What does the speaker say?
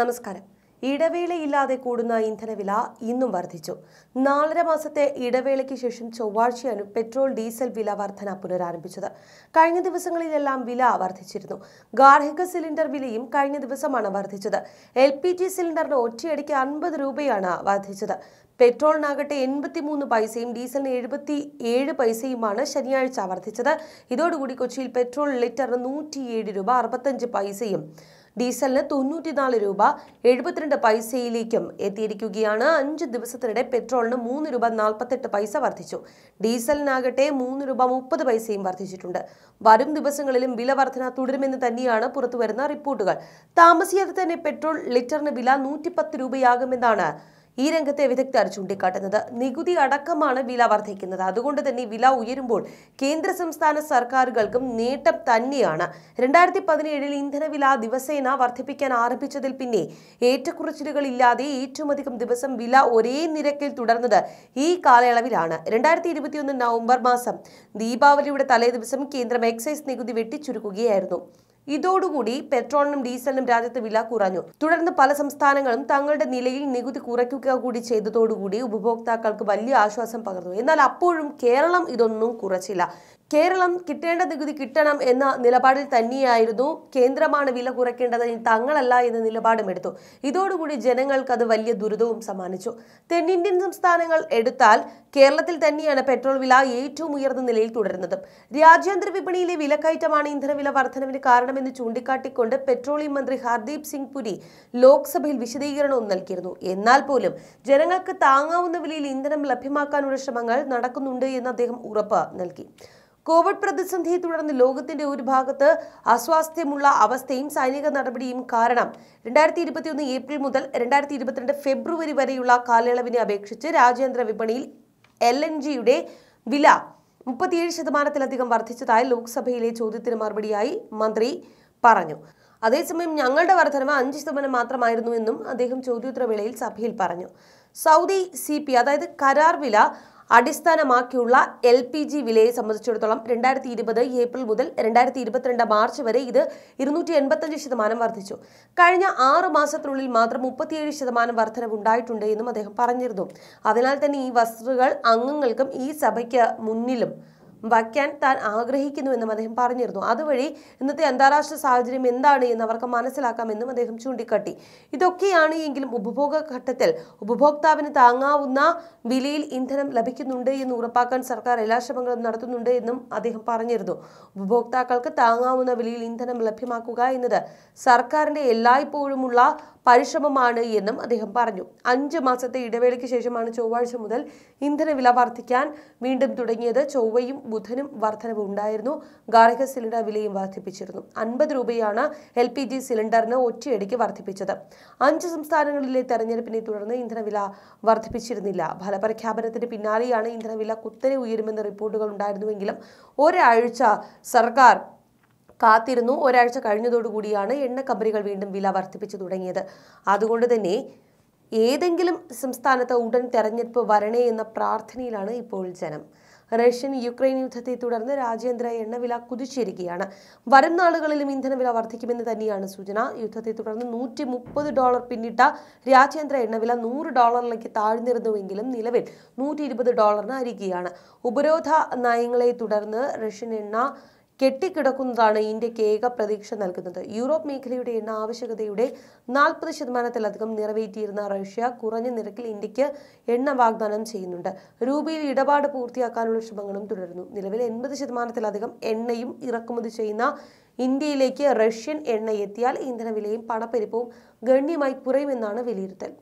നമസ്കാരം ഇടവേളയില്ലാതെ കൂടുന്ന ഇന്ധനവില ഇന്നും വർദ്ധിച്ചു നാലര മാസത്തെ ഇടവേളയ്ക്ക് ശേഷം ചൊവ്വാഴ്ചയാണ് പെട്രോൾ ഡീസൽ വില വർധന പുനരാരംഭിച്ചത് കഴിഞ്ഞ ദിവസങ്ങളിലെല്ലാം വില വർദ്ധിച്ചിരുന്നു ഗാർഹിക സിലിണ്ടർ വിലയും കഴിഞ്ഞ ദിവസമാണ് വർദ്ധിച്ചത് എൽ പി ജി സിലിണ്ടറിന് ഒറ്റയടിക്ക് അൻപത് രൂപയാണ് വർദ്ധിച്ചത് പെട്രോളിനാകട്ടെ എൺപത്തിമൂന്ന് പൈസയും ഡീസലിന് എഴുപത്തി ഏഴ് പൈസയുമാണ് ശനിയാഴ്ച വർദ്ധിച്ചത് ഇതോടുകൂടി കൊച്ചിയിൽ പെട്രോൾ ലിറ്ററിന് നൂറ്റിയേഴ് രൂപ അറുപത്തഞ്ച് പൈസയും ഡീസലിന് തൊണ്ണൂറ്റിനാല് രൂപ എഴുപത്തിരണ്ട് പൈസയിലേക്കും എത്തിയിരിക്കുകയാണ് അഞ്ച് ദിവസത്തിനിടെ പെട്രോളിന് മൂന്ന് രൂപ നാൽപ്പത്തെട്ട് പൈസ വർദ്ധിച്ചു ഡീസലിനാകട്ടെ മൂന്ന് രൂപ മുപ്പത് പൈസയും വർദ്ധിച്ചിട്ടുണ്ട് വരും ദിവസങ്ങളിലും വില വർധന തുടരുമെന്ന് തന്നെയാണ് പുറത്തുവരുന്ന റിപ്പോർട്ടുകൾ താമസിയാതെ തന്നെ പെട്രോൾ ലിറ്ററിന് വില നൂറ്റിപ്പത്ത് രൂപയാകുമെന്നാണ് ഈ രംഗത്തെ വിദഗ്ധർ ചൂണ്ടിക്കാട്ടുന്നത് നികുതി അടക്കമാണ് വില വർദ്ധിക്കുന്നത് അതുകൊണ്ട് തന്നെ വില ഉയരുമ്പോൾ കേന്ദ്ര സംസ്ഥാന സർക്കാരുകൾക്കും നേട്ടം തന്നെയാണ് രണ്ടായിരത്തി പതിനേഴിൽ ഇന്ധനവില ദിവസേന വർദ്ധിപ്പിക്കാൻ ആരംഭിച്ചതിൽ പിന്നെ ഏറ്റക്കുറച്ചിലുകളില്ലാതെ ഏറ്റവും അധികം ദിവസം വില ഒരേ നിരക്കിൽ തുടർന്നത് ഈ കാലയളവിലാണ് രണ്ടായിരത്തി ഇരുപത്തിയൊന്ന് നവംബർ മാസം ദീപാവലിയുടെ തലേദിവസം കേന്ദ്രം എക്സൈസ് നികുതി വെട്ടിച്ചുരുക്കുകയായിരുന്നു ഇതോടുകൂടി പെട്രോളിനും ഡീസലിനും രാജ്യത്ത് വില കുറഞ്ഞു തുടർന്ന് പല സംസ്ഥാനങ്ങളും തങ്ങളുടെ നിലയിൽ നികുതി കുറയ്ക്കുക കൂടി ചെയ്തതോടുകൂടി ഉപഭോക്താക്കൾക്ക് വലിയ ആശ്വാസം പകർന്നു എന്നാൽ അപ്പോഴും കേരളം ഇതൊന്നും കുറച്ചില്ല കേരളം കിട്ടേണ്ട നികുതി കിട്ടണം എന്ന നിലപാടിൽ തന്നെയായിരുന്നു കേന്ദ്രമാണ് വില കുറയ്ക്കേണ്ടത് തങ്ങളല്ല എന്ന നിലപാടും എടുത്തു ഇതോടുകൂടി ജനങ്ങൾക്ക് അത് വലിയ ദുരിതവും സമ്മാനിച്ചു തെന്നിന്ത്യൻ സംസ്ഥാനങ്ങൾ എടുത്താൽ കേരളത്തിൽ തന്നെയാണ് പെട്രോൾ വില ഏറ്റവും ഉയർന്ന നിലയിൽ തുടരുന്നത് രാജ്യാന്തര വിപണിയിലെ വിലക്കയറ്റമാണ് ഇന്ധനവില വർധനവിന് കാരണമെന്ന് ചൂണ്ടിക്കാട്ടിക്കൊണ്ട് പെട്രോളിയം മന്ത്രി ഹർദീപ് സിംഗ് പുരി ലോക്സഭയിൽ വിശദീകരണവും നൽകിയിരുന്നു എന്നാൽ പോലും ജനങ്ങൾക്ക് താങ്ങാവുന്ന വിലയിൽ ഇന്ധനം ലഭ്യമാക്കാനുള്ള ശ്രമങ്ങൾ നടക്കുന്നുണ്ട് എന്ന് അദ്ദേഹം ഉറപ്പ് നൽകി കോവിഡ് പ്രതിസന്ധിയെ തുടർന്ന് ലോകത്തിന്റെ ഒരു ഭാഗത്ത് അസ്വാസ്ഥ്യമുള്ള അവസ്ഥയും സൈനിക നടപടിയും കാരണം രണ്ടായിരത്തി ഇരുപത്തിയൊന്ന് ഏപ്രിൽ മുതൽ രണ്ടായിരത്തി ഇരുപത്തിരണ്ട് ഫെബ്രുവരി വരെയുള്ള കാലയളവിനെ അപേക്ഷിച്ച് രാജ്യാന്തര വിപണിയിൽ എൽ എൻ ജിയുടെ വില മുപ്പത്തിയേഴ് ശതമാനത്തിലധികം വർദ്ധിച്ചതായി ലോക്സഭയിലെ ചോദ്യത്തിന് മറുപടിയായി മന്ത്രി പറഞ്ഞു അതേസമയം ഞങ്ങളുടെ വർധനവ് അഞ്ച് ശതമാനം മാത്രമായിരുന്നു എന്നും അദ്ദേഹം ചോദ്യോത്തരവേളയിൽ സഭയിൽ പറഞ്ഞു സൗദി സി അതായത് കരാർ വില അടിസ്ഥാനമാക്കിയുള്ള എൽ പി ജി വിലയെ സംബന്ധിച്ചിടത്തോളം രണ്ടായിരത്തി ഇരുപത് ഏപ്രിൽ മുതൽ രണ്ടായിരത്തി ഇരുപത്തിരണ്ട് മാർച്ച് വരെ ഇത് ഇരുന്നൂറ്റി എൺപത്തഞ്ച് ശതമാനം വർദ്ധിച്ചു കഴിഞ്ഞ ആറ് മാസത്തിനുള്ളിൽ മാത്രം മുപ്പത്തിയേഴ് ശതമാനം വർധനവ് ഉണ്ടായിട്ടുണ്ട് എന്നും അദ്ദേഹം പറഞ്ഞിരുന്നു അതിനാൽ തന്നെ ഈ വസ്തുതകൾ അംഗങ്ങൾക്കും ഈ സഭയ്ക്ക് മുന്നിലും വയ്ക്കാൻ താൻ ആഗ്രഹിക്കുന്നുവെന്നും അദ്ദേഹം പറഞ്ഞിരുന്നു അതുവഴി ഇന്നത്തെ അന്താരാഷ്ട്ര സാഹചര്യം എന്താണ് എന്ന് അവർക്ക് മനസ്സിലാക്കാമെന്നും അദ്ദേഹം ചൂണ്ടിക്കാട്ടി ഇതൊക്കെയാണ് എങ്കിലും ഉപഭോഗ ഘട്ടത്തിൽ ഉപഭോക്താവിന് താങ്ങാവുന്ന വിലയിൽ ഇന്ധനം ലഭിക്കുന്നുണ്ട് എന്ന് ഉറപ്പാക്കാൻ സർക്കാർ എല്ലാ ശ്രമങ്ങളും നടത്തുന്നുണ്ട് എന്നും അദ്ദേഹം പറഞ്ഞിരുന്നു ഉപഭോക്താക്കൾക്ക് താങ്ങാവുന്ന വിലയിൽ ഇന്ധനം ലഭ്യമാക്കുക എന്നത് സർക്കാരിന്റെ എല്ലായ്പ്പോഴുമുള്ള പരിശ്രമമാണ് എന്നും അദ്ദേഹം പറഞ്ഞു അഞ്ച് മാസത്തെ ഇടവേളയ്ക്ക് ശേഷമാണ് ചൊവ്വാഴ്ച മുതൽ ഇന്ധനവില വർദ്ധിക്കാൻ വീണ്ടും തുടങ്ങിയത് ചൊവ്വയും ബുധനും വർധനവ് ഉണ്ടായിരുന്നു ഗാർഹിക സിലിണ്ടർ വിലയും വർദ്ധിപ്പിച്ചിരുന്നു അൻപത് രൂപയാണ് എൽ പി ജി സിലിണ്ടറിന് ഒറ്റയടിക്ക് വർദ്ധിപ്പിച്ചത് അഞ്ച് സംസ്ഥാനങ്ങളിലെ തെരഞ്ഞെടുപ്പിനെ തുടർന്ന് ഇന്ധനവില വർദ്ധിപ്പിച്ചിരുന്നില്ല ഫലപ്രഖ്യാപനത്തിന് പിന്നാലെയാണ് ഇന്ധനവില കുത്തനെ ഉയരുമെന്ന റിപ്പോർട്ടുകൾ ഉണ്ടായിരുന്നുവെങ്കിലും ഒരാഴ്ച സർക്കാർ കാത്തിരുന്നു ഒരാഴ്ച കഴിഞ്ഞതോടുകൂടിയാണ് എണ്ണ കമ്പനികൾ വീണ്ടും വില വർദ്ധിപ്പിച്ചു തുടങ്ങിയത് അതുകൊണ്ട് തന്നെ ഏതെങ്കിലും സംസ്ഥാനത്ത് ഉടൻ തെരഞ്ഞെടുപ്പ് വരണേ എന്ന പ്രാർത്ഥനയിലാണ് ഇപ്പോൾ ജനം റഷ്യൻ യുക്രൈൻ യുദ്ധത്തെ തുടർന്ന് രാജ്യാന്തര എണ്ണവില കുതിച്ചിരിക്കുകയാണ് വരും നാളുകളിലും ഇന്ധനവില വർദ്ധിക്കുമെന്ന് തന്നെയാണ് സൂചന യുദ്ധത്തെ തുടർന്ന് നൂറ്റി മുപ്പത് ഡോളർ പിന്നിട്ട രാജ്യാന്തര എണ്ണവില നൂറ് ഡോളറിലേക്ക് താഴ്ന്നിരുന്നുവെങ്കിലും നിലവിൽ നൂറ്റി ഇരുപത് ഡോളറിന് അരികെയാണ് ഉപരോധ നയങ്ങളെ തുടർന്ന് റഷ്യൻ എണ്ണ കെട്ടിക്കിടക്കുന്നതാണ് ഇന്ത്യക്ക് ഏക പ്രതീക്ഷ നൽകുന്നത് യൂറോപ്പ് മേഖലയുടെ എണ്ണ ആവശ്യകതയുടെ നാൽപ്പത് ശതമാനത്തിലധികം നിറവേറ്റിയിരുന്ന റഷ്യ കുറഞ്ഞ നിരക്കിൽ ഇന്ത്യക്ക് എണ്ണ വാഗ്ദാനം ചെയ്യുന്നുണ്ട് രൂപയിൽ ഇടപാട് പൂർത്തിയാക്കാനുള്ള ശ്രമങ്ങളും തുടരുന്നു നിലവിൽ എൺപത് ശതമാനത്തിലധികം എണ്ണയും ഇറക്കുമതി ചെയ്യുന്ന ഇന്ത്യയിലേക്ക് റഷ്യൻ എണ്ണ എത്തിയാൽ ഇന്ധനവിലയും പണപ്പെരുപ്പവും ഗണ്യമായി കുറയുമെന്നാണ് വിലയിരുത്തൽ